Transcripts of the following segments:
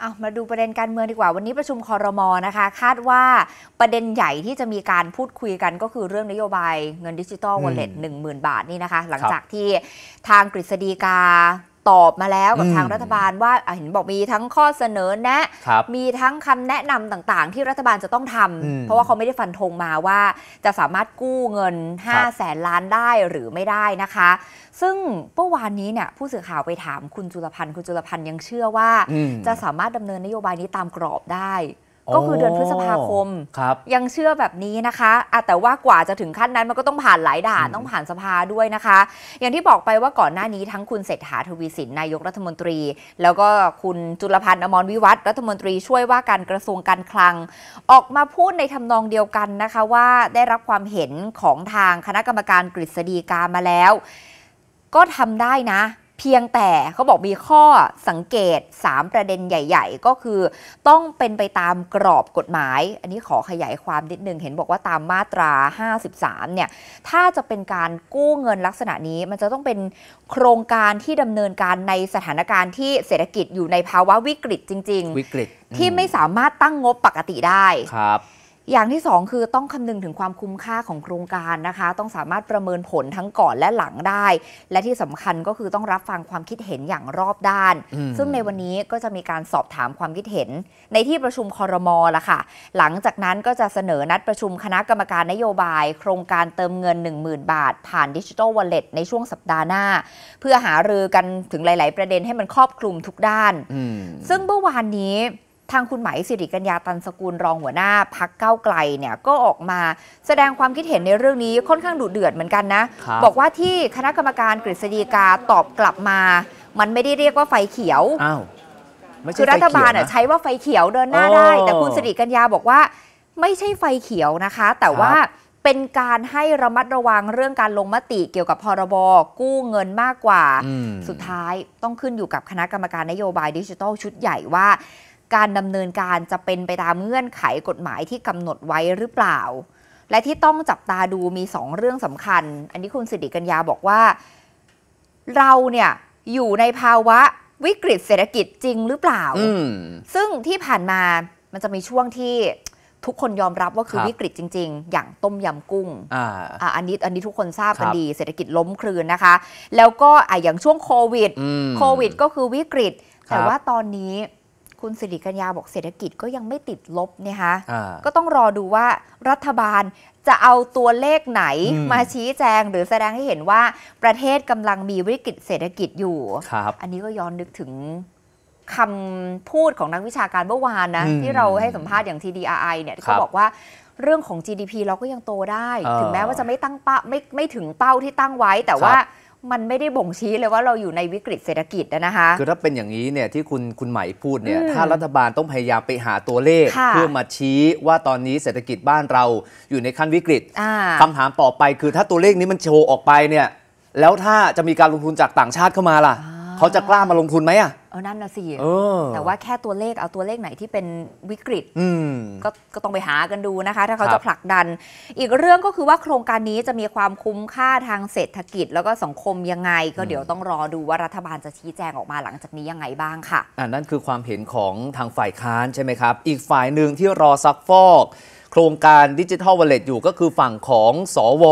เอามาดูประเด็นการเมืองดีกว่าวันนี้ประชุมคอรมอนะคะ คาดว่าประเด็นใหญ่ที่จะมีการพูดคุยกันก็คือเรื่องนโยบายเงินดิจิตอลวอลเล็ตหนึ่งหมื่นบาทนี่นะคะ หลังจากที่ทางกฤษฎีกาตอบมาแล้วกับทางรัฐบาลว่าเห็นบอกมีทั้งข้อเสนอแนะ มีทั้งคำแนะนำต่างๆที่รัฐบาลจะต้องทำ เพราะว่าเขาไม่ได้ฟันธงมาว่า จะสามารถกู้เงิน5 0 0แสนล้านได้หรือไม่ได้นะคะ ซึ่งเมื่อวานนี้เนี่ยผู้สื่อข่าวไปถามคุณจุลพันธ์คุณจุลพันธ์ยังเชื่อว่า จะสามารถดำเนินนโยบายนี้ตามกรอบได้ก็คือเดือนพฤษภาคม ครับ ยังเชื่อแบบนี้นะคะแต่ว่ากว่าจะถึงขั้นนั้นมันก็ต้องผ่านหลายด่านต้องผ่านสภาด้วยนะคะ อย่างที่บอกไปว่าก่อนหน้านี้ ทั้งคุณเศรษฐาทวีสินนายกรัฐมนตรี แล้วก็คุณจุลพันธ์อมรวิวัฒรัฐมนตรีช่วยว่าการกระทรวงการคลัง ออกมาพูดในทำนองเดียวกันนะคะว่าได้รับความเห็นของทางคณะกรรมการกฤษฎีกามาแล้ว ก็ทำได้นะเพียงแต่เขาบอกมีข้อสังเกต 3 ประเด็นใหญ่ ๆ ก็คือต้องเป็นไปตามกรอบกฎหมาย อันนี้ขอขยายความนิดนึงเห็นบอกว่าตามมาตรา 53 เนี่ย ถ้าจะเป็นการกู้เงินลักษณะนี้มันจะต้องเป็นโครงการที่ดำเนินการในสถานการณ์ที่เศรษฐกิจอยู่ในภาวะวิกฤตจริง ๆ วิกฤตที่ไม่สามารถตั้งงบปกติได้ครับอย่างที่ 2 คือต้องคำนึงถึงความคุ้มค่าของโครงการนะคะ ต้องสามารถประเมินผลทั้งก่อนและหลังได้ และที่สำคัญก็คือต้องรับฟังความคิดเห็นอย่างรอบด้าน ซึ่งในวันนี้ก็จะมีการสอบถามความคิดเห็นในที่ประชุมคอรมอละค่ะ หลังจากนั้นก็จะเสนอนัดประชุมคณะกรรมการนโยบาย โครงการเติมเงิน 10,000 บาท ผ่านดิจิทัลวอลเล็ตในช่วงสัปดาห์หน้า เพื่อหารือกันถึงหลาย ๆ ประเด็นให้มันครอบคลุมทุกด้าน ซึ่งเมื่อวานนี้ทางคุณไหมสิริกัญญาตันสกุลรองหัวหน้าพักเก้าไกลเนี่ยก็ออกมาแสดงความคิดเห็นในเรื่องนี้ค่อนข้างดุเดือดเหมือนกันนะบบอกว่าที่คณะกรรมการกฤษฎีกาตอบกลับมา มันไม่ได้เรียกว่าไฟเขียววคือรัฐบาลใช้ว่าไฟเขียวเดินหน้าได้ แต่คุณสิริกัญญาบอกว่า ไม่ใช่ไฟเขียวนะคะ แต่ว่าเป็นการให้ระมัดระวังเรื่องการลงมติเกี่ยวกับพรบกู้เงินมากกว่าสุดท้ายต้องขึ้นอยู่กับคณะกรรมการนโยบายดิจิทัลชุดใหญ่ว่าการดำเนินการจะเป็นไปตามเงื่อนไขกฎหมายที่กำหนดไว้หรือเปล่า และที่ต้องจับตาดูมี 2 เรื่องสำคัญ อันนี้คุณสิริกัญญาบอกว่า เราเนี่ยอยู่ในภาวะวิกฤตเศรษฐกิจจริงหรือเปล่า ซึ่งที่ผ่านมามันจะมีช่วงที่ทุกคนยอมรับว่าคือวิกฤตจริง ๆ อย่างต้มยำกุ้งออันนี้อันนี้ทุกคนทราบกันดี เศรษฐกิจล้มคลืนนะคะ แล้วก็อย่างช่วงโควิด โควิด ก็คือวิกฤต แต่ว่าตอนนี้คุณสิริกัญญาบอกเศรษฐกิจก็ยังไม่ติดลบนะคะก็ต้องรอดูว่ารัฐบาลจะเอาตัวเลขไหนมาชี้แจง หรือแสดงให้เห็นว่าประเทศกำลังมีวิกฤตเศรษฐกิจอยู่ อันนี้ก็ย้อนนึกถึงคำพูดของนักวิชาการเมื่อวานนะที่เราให้สัมภาษณ์อย่าง TDRI เนี่ยเขาบอกว่าเรื่องของ GDP เราก็ยังโตได้ ถึงแม้ว่าจะไม่ตั้งเป้าไม่ไม่ถึงเป้าที่ตั้งไว้ แต่ว่ามันไม่ได้บ่งชี้เลยว่าเราอยู่ในวิกฤตเศรษฐกิจนะคะ คือถ้าเป็นอย่างนี้เนี่ยที่คุณคุณใหม่พูดเนี่ยถ้ารัฐบาลต้องพยายามไปหาตัวเลข เพื่อมาชี้ว่าตอนนี้เศรษฐกิจบ้านเราอยู่ในขั้นวิกฤตคำถามต่อไป คือถ้าตัวเลขนี้มันโชว์ออกไปเนี่ยแล้วถ้าจะมีการลงทุนจากต่างชาติเข้ามาล่ะเขาจะกล้ามาลงทุนไหมอ่ะเออนั่นนะสิแต่ว่าแค่ตัวเลขเอาตัวเลขไหนที่เป็นวิกฤตกก็ต้องไปหากันดูนะคะถ้าเขาจะผลักดัน อีกเรื่องก็คือว่าโครงการนี้จะมีความคุ้มค่าทางเศรษฐกิจแล้วก็สังคมยังไง ก็เดี๋ยวต้องรอดูว่ารัฐบาลจะชี้แจงออกมาหลังจากนี้ยังไงบ้างค่ะ อ่า นั่นคือความเห็นของทางฝ่ายค้านใช่ไหมครับ อีกฝ่ายหนึ่งที่รอซักฟอก โครงการดิจิทัลวอลเล็ตอยู่ก็คือฝั่งของสว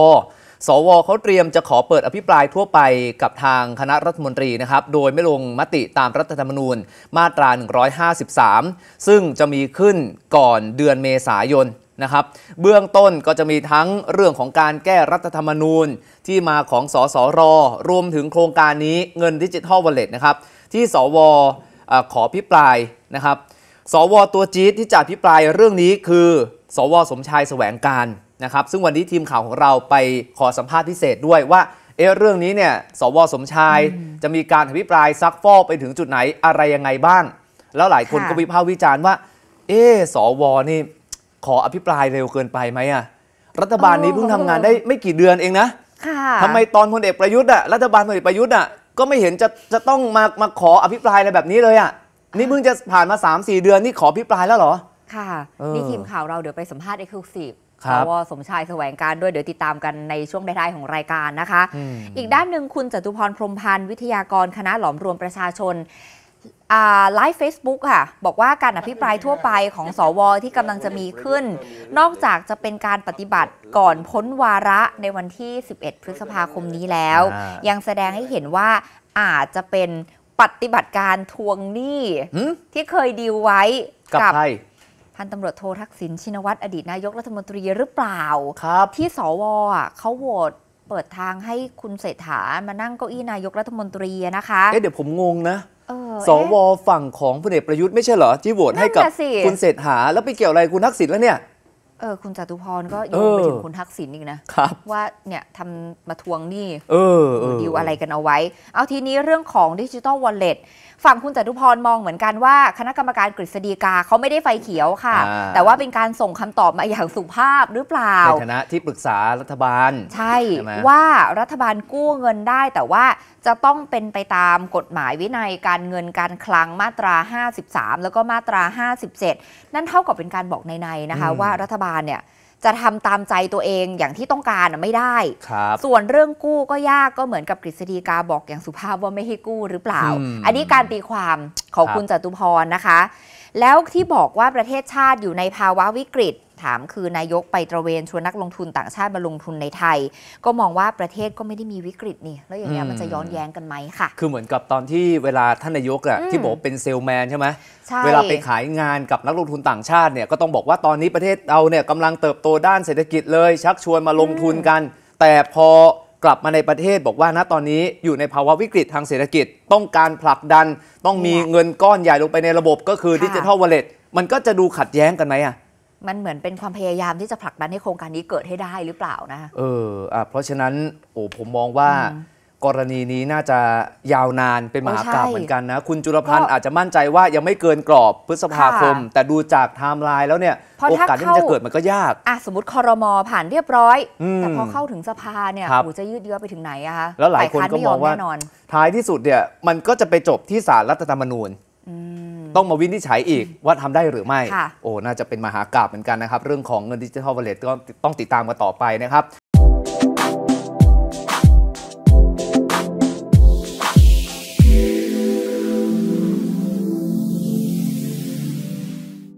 สวเขาเตรียมจะขอเปิดอภิปรายทั่วไปกับทางคณะรัฐมนตรีนะครับโดยไม่ลงมติตามรัฐธรรมนูญมาตรา 153 ซึ่งจะมีขึ้นก่อนเดือนเมษายนนะครับ เบื้องต้นก็จะมีทั้งเรื่องของการแก้รัฐธรรมนูญ ที่มาของสสร รวมถึงโครงการนี้เงินดิจิทัลวอลเล็ตนะครับที่สวอขอพิปรายนะครับสว ตัวจี๊ดที่จะพิปรายเรื่องนี้คือ สวสมชายแสวงการนะครับซึ่งวันนี้ทีมข่าวของเราไปขอสัมภาษณ์พิเศษด้วยว่าเออเรื่องนี้เนี่ยสว สมชายจะมีการอภิปรายซักฟอกไปถึงจุดไหนอะไรยังไงบ้าง แล้วหลายคนก็วิพากษ์วิจารณ์ว่าเออสวนี่ขออภิปรายเร็วเกินไปไหมอะรัฐบาลนี้เพิ่งทำงานได้ไม่กี่เดือนเองนะทำไมตอนพลเอกประยุทธ์อะรัฐบาลพลเอกประยุทธ์อะก็ไม่เห็นจะจะต้องมามาขออภิปรายอะไรแบบนี้เลยอะนี่เพิ่งจะผ่านมา 3-4 เดือนนี่ขออภิปรายแล้วเหรอค่ะนี่ทีมข่าวเราเดี๋ยวไปสัมภาษณ์เอ็กซ์คลูซีฟสวสมชายแสวงการด้วย เดี๋ยวติดตามกันในช่วงท้ายๆของรายการนะคะ อีกด้านหนึ่งคุณจตุพรพรมพันธ์วิทยากรคณะหลอมรวมประชาชนไลฟ์เฟซบุ๊กค่ะ บอกว่าการอภิปรายทั่วไปของสอวที่กำลังจะมีขึ้น นอกจากจะเป็นการปฏิบัติก่อนพ้นวาระในวันที่ 11 พฤษภาคมนี้แล้ว ยังแสดงให้เห็นว่าอาจจะเป็นปฏิบัติการทวงหนี้ที่เคยดีลไว้กับพันตำรวจโททักษิณชินวัตรอดีตนายกรัฐมนตรีหรือเปล่าครับที่สวเขาโหวตเปิดทางให้คุณเศรษฐามานั่งเก้าอี้นายกรัฐมนตรีนะคะเอ๊ะเดี๋ยวผมงงนะสวฝั่งของพลเอกประยุทธ์ไม่ใช่เหรอ ที่โหวตให้กับคุณเศรษฐาแล้วไปเกี่ยวอะไรคุณทักษิณแล้วเนี่ยเออคุณจตุพรก็โยงไปถึงคุณทักษิณอีกนะครับว่าเนี่ยทำมาทวงหนี้เออดีลอะไรกันเอาไว้ เอาทีนี้เรื่องของดิจิตอลวอลเล็ตฝั่งคุณจตุพรมองเหมือนกันว่าคณะกรรมการกฤษฎีกาเขาไม่ได้ไฟเขียวค่ะ แต่ว่าเป็นการส่งคำตอบมาอย่างสุภาพหรือเปล่า ในฐานะที่ปรึกษารัฐบาล ใช่ ว่ารัฐบาลกู้เงินได้ แต่ว่าจะต้องเป็นไปตามกฎหมายวินัยการเงินการคลังมาตรา 53 แล้วก็มาตรา 57 นั่นเท่ากับเป็นการบอกในๆนะคะว่ารัฐบาลาลเนี่ยจะทำตามใจตัวเองอย่างที่ต้องการไม่ได้ ส่วนเรื่องกู้ก็ยากก็เหมือนกับกฤษฎีกาบอกอย่างสุภาพว่าไม่ให้กู้หรือเปล่า อันนี้การตีความของคุณจตุพรนะคะ แล้วที่บอกว่าประเทศชาติอยู่ในภาวะวิกฤตถามคือนายกไปตระเวนชวนนักลงทุนต่างชาติมาลงทุนในไทย ก็มองว่าประเทศก็ไม่ได้มีวิกฤตนี่แล้วอย่างเงี้ยมันจะย้อนแย้งกันไหมค่ะคือเหมือนกับตอนที่เวลาท่านนายกอะที่บอกเป็นเซลแมนใช่ไหมเวลาไปขายงานกับนักลงทุนต่างชาติเนี่ยก็ต้องบอกว่าตอนนี้ประเทศเราเนี่ยกำลังเติบโตด้านเศรษฐกิจเลย ชักชวนมาลงทุนกัน แต่พอกลับมาในประเทศบอกว่าณตอนนี้อยู่ในภาวะวิกฤตทางเศรษฐกิจต้องการผลักดัน ต้องมีเงินก้อนใหญ่ลงไปในระบบ ก็คือดิจิทัลวอลเล็ตมันก็จะดูขัดแย้งกันไหมอ่ะมันเหมือนเป็นความพยายามที่จะผลักดันให้โครงการนี้เกิดให้ได้หรือเปล่านะ เอออ่ะเพราะฉะนั้นโอ้ผมมองว่ากรณีนี้น่าจะยาวนานเป็นมหากราบเหมือนกันนะ คุณจุลพันธ์อาจจะมั่นใจว่ายังไม่เกินกรอบพฤษภาคม แต่ดูจากไทม์ไลน์แล้วเนี่ย โอกาสที่จะเกิดมันก็ยากอ่ะสมมติคอรมอผ่านเรียบร้อย แต่พอเข้าถึงสภาเนี่ยโอจะยืดเยื้อไปถึงไหนอะคะแล้วหลายคนก็มองว่าท้ายที่สุดเนี่ยมันก็จะไปจบที่สารรัฐธรรมนูญต้องมาวินิจฉัยอีกว่าทำได้หรือไม่โอ้น่าจะเป็นมหากราบเหมือนกันนะครับ เรื่องของเงินดิจิทัลวอลเล็ตก็ต้องติดตามกันต่อไปนะครับ